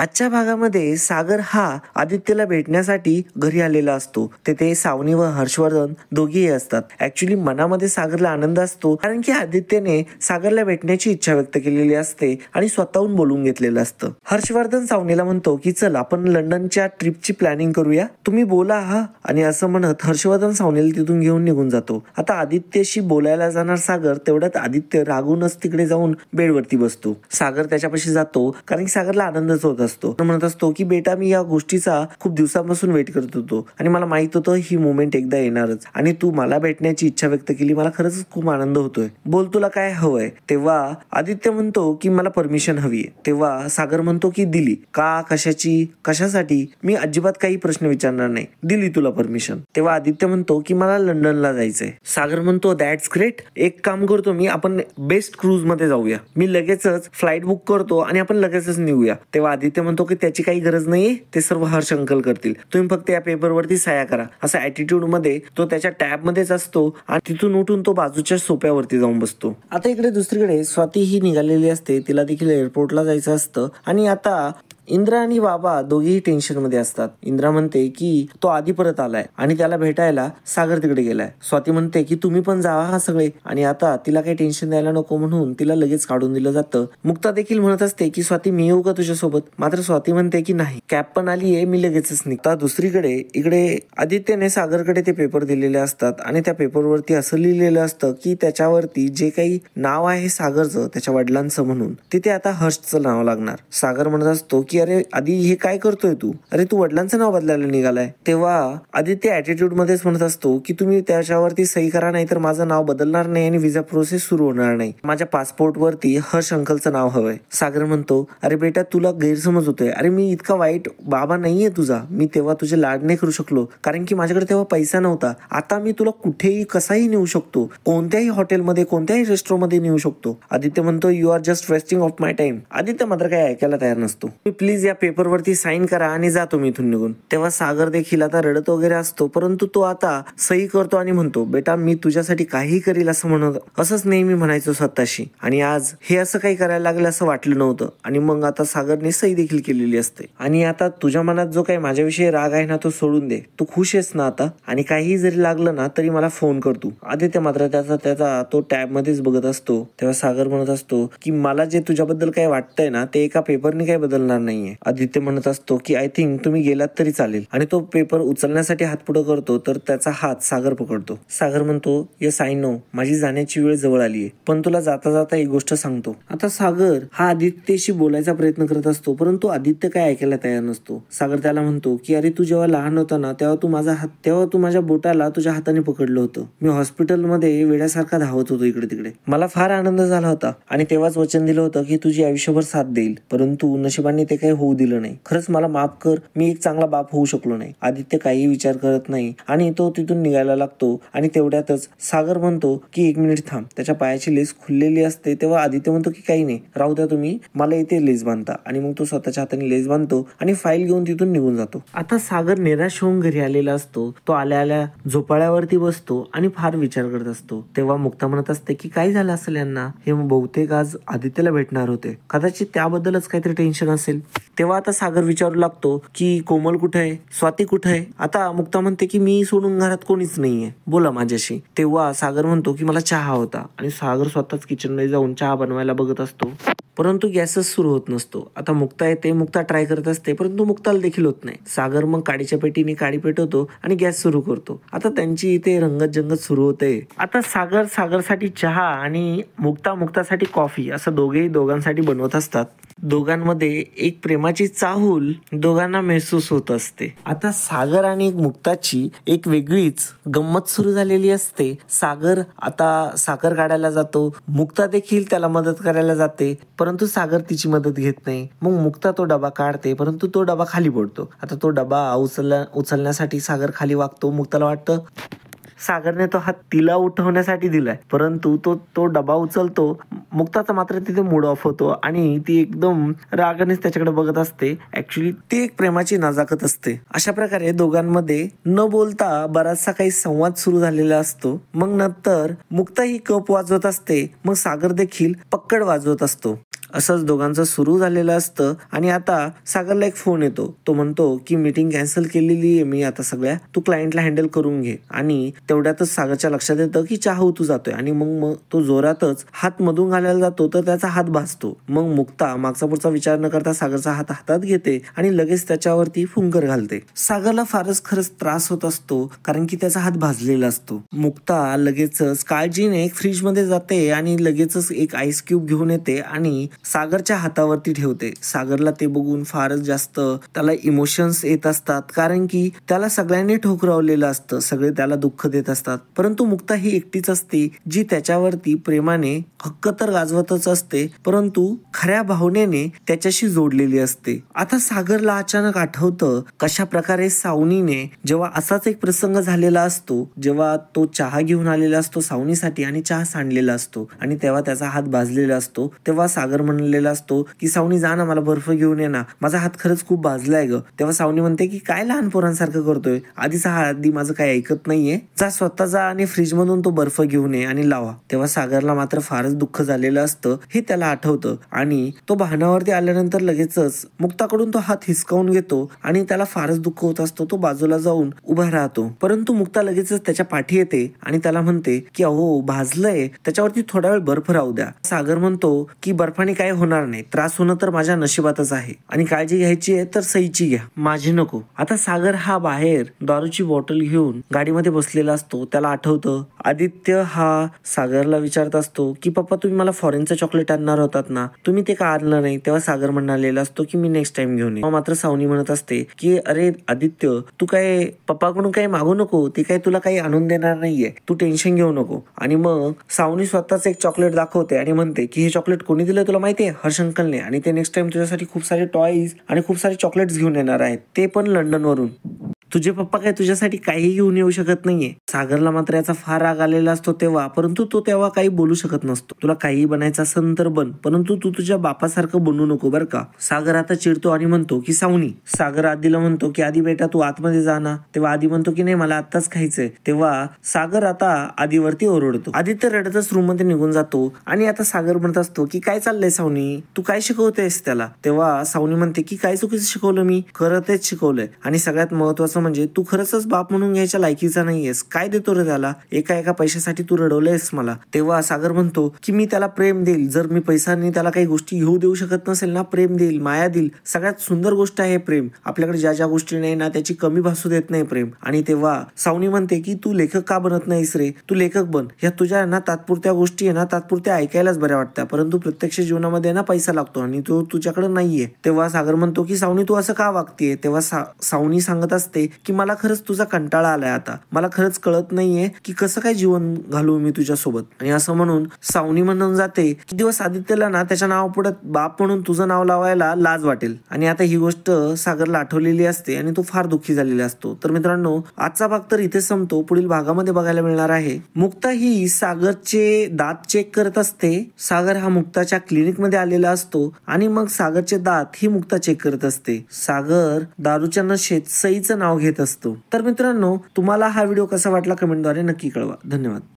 आजच्या भागामध्ये सागर हा आदित्यला भेटण्यासाठी घरी आलेला असतो तेथे सावनी व हर्षवर्धन दोघेही असतात ऍक्च्युली मनामध्ये सागरला आनंद असतो कारण की आदित्यने सागरला भेटण्याची इच्छा व्यक्त केलेली असते आणि स्वतःहून बोलून घेतलेलं असतं हर्षवर्धन सावनीला म्हणतो की चल आपण लंडनच्या ट्रिपची प्लॅनिंग करूया तुम्ही बोला हा आणि असं म्हणत हर्षवर्धन सावनीला तिथून घेऊन निघून जातो आता आदित्यशी बोलायला जाणार सागर तेवढ्यात आदित्य रागूनच तिकडे जाऊन बेडवरती बसतो सागर त्याच्यापाशी जातो कारण की सागरला आनंदच होत असतो असतो म्हणत असतो की बेटा मी या गोष्टीचा खूप दिवसापासून वेट करत होतो आणि मला माहित होतं ही मुवमेंट एकदा येणारच आणि तू मला भेटण्याची इच्छा व्यक्त केली मला खरंच खूप आनंद होतोय बोल तुला काय हवंय तेव्हा आदित्य म्हणतो की मला परमिशन हवी तेव्हा सागर म्हणतो की दिली का कशाची कशासाठी मी अजिबात काही प्रश्न विचारणार नाही दिली तुला परमिशन तेव्हा आदित्य म्हणतो की मला लंडनला जायचंय सागर म्हणतो दॅट्स ग्रेट एक काम करतो मी आपण बेस्ट क्रूज मध्ये जाऊया मी लगेचच फ्लाईट बुक करतो आणि आपण लगेचच निघूया तेव्हा आदित्य आणि ते म्हणतो की त्याची काही गरज नाही ते सर्व हर्ष अंकल करतील तुम्ही फक्त या पेपरवरती साया करा असा ऍटिट्यूड मध्ये तो त्याच्या टॅब मध्येच असतो आणि तिथून उठून तो बाजूच्या सोप्यावरती जाऊन बसतो आता इकडे दुसरीकडे स्वाती ही निघालेली असते तिला देखील एअरपोर्टला जायचं असतं आणि आता इंद्रा आणि बाबा दोघेही मध्ये असतात इंद्रा म्हणते की तो आधी परत आलाय आणि त्याला भेटायला सागर तिकडे गेलाय स्वाती म्हणते की तुम्ही पण जावा हा सगळे आणि आता तिला काही टेन्शन द्यायला नको म्हणून तिला लगेच काढून दिलं जातं मुक्ता देखील म्हणत असते की स्वाती मी येऊ का तुझ्यासोबत मात्र स्वाती म्हणते की नाही कॅब पण आली आहे मी लगेचच निघता दुसरीकडे इकडे आदित्यने सागरकडे ते पेपर दिलेले असतात आणि त्या पेपरवरती असं लिहिलेलं असतं की त्याच्यावरती जे काही नाव आहे सागरचं त्याच्या वडिलांचं म्हणून तिथे आता हर्षचं नाव लागणार सागर म्हणत असतो की अरे आधी हे काय करतोय तू अरे तू वडिलांचं नाव बदलायला निघालाय तेव्हा आदित्य अॅटिट्यूड मध्येच म्हणत असतो की तुम्ही त्याच्यावरती सही करा नाही तर माझं नाव बदलणार नाही आणि व्हिसा प्रोसेस सुरू होणार नाही माझ्या पासपोर्ट वरती हर्ष अंकलचं नाव हवंय सागर म्हणतो अरे बेटा तुला गैरसमज होतोय अरे मी इतका वाईट बाबा नाहीये तुझा मी तेव्हा तुझे लाड नाही करू शकलो कारण की माझ्याकडे तेव्हा पैसा नव्हता आता मी तुला कुठेही कसाही नेऊ शकतो कोणत्याही हॉटेलमध्ये कोणत्याही रेस्टॉरंटमध्ये नेऊ शकतो आदित्य म्हणतो you are just wasting of my time Aditya मात्र काही ऐकायला तयार नसतो प्लीज प्लीज या पेपरवरती साईन करा आणि जा तुम्ही इथून निघून तेव्हा सागर देखील आता रडत वगैरे असतो परंतु तो आता सही करतो आणि म्हणतो बेटा मी तुझ्यासाठी काही करील असं म्हणत असंच नेहमी म्हणायचो स्वतःशी आणि आज हे असं काही करायला लागलं असं वाटलं नव्हतं आणि मग आता सागरने सही देखील केलेली असते आणि आता तुझ्या मनात जो काही माझ्याविषयी राग आहे ना तो सोडून दे तू खुश आहेस ना आता आणि काहीही जरी लागलं ना तरी मला फोन कर तू आदित्य मात्र त्याचा त्याचा तो टॅब मध्येच बघत असतो तेव्हा सागर म्हणत असतो की मला जे तुझ्याबद्दल काही वाटतंय ना ते एका पेपरने काही बदलणार नाही आदित्य म्हणत असतो की आय थिंक तुम्ही गेलात तरी चालेल आणि तो पेपर उचलण्यासाठी हात पुढे करतो तर त्याचा हात सागर पकडतो सागर म्हणतो यस आय नो माझी जाण्याची वेळ जवळ आली आहे पण तुला जाता जाता एक गोष्ट सांगतो आता सागर हा आदित्यशी बोलायचा प्रयत्न करत असतो परंतु आदित्य काय ऐकायला तयार नसतो सागर त्याला म्हणतो की अरे तू जेव्हा लहान होता ना तेव्हा तू माझा हात तेव्हा तू माझ्या बोटाला तुझ्या हाताने पकडलं होतं मी हॉस्पिटलमध्ये वेड्यासारखा धावत होतो इकडे तिकडे मला फार आनंद झाला होता आणि तेव्हाच वचन दिलं होतं की तुझी आयुष्यभर साथ देईल परंतु नशिबाने ते काही होऊ दिलं नाही खरंच मला माफ कर मी एक चांगला बाप होऊ शकलो नाही आदित्य काही विचार करत नाही आणि तो तिथून निघायला लागतो आणि तेवढ्यातच सागर म्हणतो की एक मिनिट थांब त्याच्या पायाची लेस खुललेली असते तेव्हा आदित्य म्हणतो की काही नाही राहू द्या तुम्ही मला इथे लेस बांधता आणि मग तो स्वतःच्या हाताने लेस बांधतो आणि फाईल घेऊन तिथून निघून जातो आता सागर निराश होऊन घरी आलेला असतो तो आल्या आल्या झोपाळ्यावरती बसतो आणि फार विचार करत असतो तेव्हा मुक्ता म्हणत असते की काय झालं असेल यांना हे बहुतेक आज आदित्यला भेटणार होते कदाचित त्याबद्दलच काहीतरी टेन्शन असेल तेव्हा आता सागर विचारू लागतो की कोमल कुठे आहे स्वाती कुठे आहे आता मुक्ता म्हणते की मी सोडून घरात कोणीच नाहीये बोला माझ्याशी तेव्हा सागर म्हणतो की मला चहा होता आणि सागर स्वतःच मध्ये जाऊन चहा बनवायला बघत असतो परंतु गॅसच सुरू होत नसतो आता मुक्ता येते मुक्ता ट्राय करत असते परंतु मुक्ताला देखील होत नाही सागर मग काडीच्या पेटीने काडी पेटवतो आणि गॅस सुरू करतो आता त्यांची इथे रंगत जंगत सुरू होते आता सागर सागरसाठी चहा आणि मुक्ता मुक्तासाठी कॉफी असं दोघेही दोघांसाठी बनवत असतात दोघांमध्ये एक प्रेमाची चाहूल दोघांना महसूस होत असते आता सागर आणि मुक्ताची एक वेगळीच गंमत सुरू झालेली असते सागर आता साखर काढायला जातो मुक्ता देखील त्याला मदत करायला जाते परंतु सागर तिची मदत घेत नाही मग मुक्ता तो डबा काढते परंतु तो डबा खाली पडतो आता तो डबा उचलला उचलण्यासाठी सागर खाली वागतो मुक्ताला वाटतं सागरने तो हात तिला उठवण्यासाठी दिलाय परंतु तो तो डबा उचलतो मुक्ताचा मात्र तिथे मूड ऑफ होतो आणि ती एकदम रागानेच त्याच्याकडे बघत असते ऍक्च्युली ती एक प्रेमाची नाजाकत असते अशा प्रकारे दोघांमध्ये न बोलता बराचसा काही संवाद सुरू झालेला असतो मग नंतर मुक्ता ही कप वाजवत असते मग सागर देखील पक्कड वाजवत असतो असंच दोघांचं सुरू झालेलं असतं आणि आता सागरला एक फोन येतो तो म्हणतो की मीटिंग कॅन्सल केलेली आहे मी आता सगळ्या तू क्लायंटला हँडल करून घे आणि तेवढ्यातच सागरच्या लक्षात येतं की चहा उतू जातोय आणि मग मग तो जोरातच हात मधून घालायला जातो तर त्याचा हात भासतो मग मुक्ता मागचा पुढचा विचार न करता सागरचा हात हातात घेते आणि लगेच त्याच्यावरती फुंकर घालते सागरला फारच खरंच त्रास होत असतो कारण की त्याचा हात भाजलेला असतो मुक्ता लगेचच काळजीने फ्रीज मध्ये जाते आणि लगेचच एक आईस क्यूब घेऊन येते आणि सागरच्या हातावरती ठेवते सागरला ते बघून फारच जास्त त्याला इमोशन्स येत असतात कारण की त्याला सगळ्यांनी ठोकरावलेलं असतं सगळे त्याला दुःख देत असतात परंतु मुक्ता ही एकटीच असते जी त्याच्यावरती प्रेमाने हक्क तर गाजवतच असते परंतु खऱ्या भावनेने त्याच्याशी जोडलेली असते आता सागरला अचानक आठवतं कशा प्रकारे सावनीने जेव्हा असाच एक प्रसंग झालेला असतो जेव्हा तो चहा घेऊन आलेला असतो सावनीसाठी आणि चहा सांडलेला असतो आणि तेव्हा त्याचा हात भाजलेला असतो तेव्हा सागर म्हणलेला असतो की सावनी जा ना मला बर्फ घेऊन ये ना माझा हात खरंच खूप भाजलाय ग तेव्हा सावनी म्हणते की काय लहान पोरांसारखं करतोय आधी सहा आधी माझं काय ऐकत नाहीये जा स्वतः जा आणि फ्रीज मधून तो बर्फ घेऊन ये आणि लावा तेव्हा सागरला मात्र फारच दुःख झालेलं असतं हे त्याला आठवतं आणि तो वाहनावरती आल्यानंतर लगेचच मुक्ताकडून तो हात हिसकावून घेतो आणि त्याला फारच दुःख होत असतो तो बाजूला जाऊन उभा राहतो परंतु मुक्ता लगेचच त्याच्या पाठी येते आणि त्याला म्हणते की अहो भाजलंय त्याच्यावरती थोडा वेळ बर्फ राहू द्या सागर म्हणतो की बर्फाने काही होणार नाही त्रास होणं तर माझ्या नशिबातच आहे आणि काळजी घ्यायची आहे तर सईची घ्या माझी नको आता सागर हा बाहेर दारूची बॉटल घेऊन गाडीमध्ये बसलेला असतो त्याला आठवत आदित्य हा सागरला विचारत असतो की पप्पा तुम्ही मला फॉरेनचं चॉकलेट आणणार होतात ना तुम्ही ते का आणलं नाही तेव्हा सागर म्हणालेला असतो की मी नेक्स्ट टाइम घेऊन मात्र सावनी म्हणत असते की अरे आदित्य तू काय पप्पाकडून काही मागू नको ते काय तुला काही आणून देणार नाहीये तू टेन्शन घेऊ नको आणि मग सावनी स्वतःच एक चॉकलेट दाखवते आणि म्हणते की हे चॉकलेट कोणी दिलं तुला ते आहे हर्षंकलने आणि ते नेक्स्ट टाइम तुझ्यासाठी खूप सारे टॉईज आणि खूप सारे चॉकलेट्स घेऊन येणार आहेत ते पण लंडनवरून तुझे पप्पा काय तुझ्यासाठी काही घेऊन येऊ शकत नाहीये सागरला मात्र याचा फार राग आलेला असतो तेव्हा परंतु तो तेव्हा काही बोलू शकत नसतो तुला काही बनायचं असेल तर बन परंतु तू तुझ्या बापासारखं बनू नको बर का सागर आता चिडतो आणि म्हणतो की सावनी सागर आधीला म्हणतो की आधी बेटा तू आतमध्ये जा ना तेव्हा आधी म्हणतो की नाही मला आत्ताच खायचंय तेव्हा सागर आता आधीवरती ओरडतो तर रडतच रूम मध्ये निघून जातो आणि आता सागर म्हणत असतो की काय चाललंय सावनी तू काय शिकवतेस त्याला तेव्हा सावनी म्हणते की काय चुकीचं शिकवलं मी खरं तेच शिकवलंय आणि सगळ्यात महत्वाचं म्हणजे तू खरंच बाप म्हणून घ्यायच्या लायकीचा नाहीयेस काय देतो रे त्याला एका एका पैशासाठी तू रडवलंयस मला तेव्हा सागर म्हणतो की मी त्याला प्रेम देईल जर मी पैसा त्याला काही गोष्टी घेऊ देऊ शकत नसेल ना प्रेम देईल माया देईल सगळ्यात सुंदर गोष्ट आहे प्रेम आपल्याकडे ज्या ज्या गोष्टी नाही ना त्याची कमी भासू देत नाही प्रेम आणि तेव्हा सावनी म्हणते की तू लेखक का बनत नाहीस रे तू लेखक बन ह्या तुझ्या ना तात्पुरत्या गोष्टी आहे ना तात्पुरत्या ऐकायलाच बऱ्या वाटतात परंतु प्रत्यक्ष जीवनामध्ये ना पैसा लागतो आणि तो तुझ्याकडे नाहीये तेव्हा सागर म्हणतो की सावनी तू असं का वागतीये तेव्हा सावनी सांगत असते की मला खरंच तुझा कंटाळा आलाय आता मला खरंच कळत नाहीये की कसं काय जीवन घालू मी तुझ्यासोबत आणि असं म्हणून सावनी म्हणून जाते की दिवस आदित्यला ना त्याच्या नाव पुढे बाप म्हणून तुझं नाव लावायला लाज वाटेल आणि आता ही गोष्ट सागरला आठवलेली असते आणि तो फार दुःखी झालेला असतो तर मित्रांनो आजचा भाग तर इथे संपतो पुढील भागामध्ये बघायला मिळणार आहे मुक्ता ही सागरचे दात चेक करत असते सागर हा मुक्ताच्या क्लिनिक मध्ये आलेला असतो आणि मग सागरचे दात ही मुक्ता चेक करत असते सागर दारूच्या नशेत सईचं नाव घेत असतो तर मित्रांनो तुम्हाला हा व्हिडिओ कसा वाटला कमेंटद्वारे नक्की कळवा धन्यवाद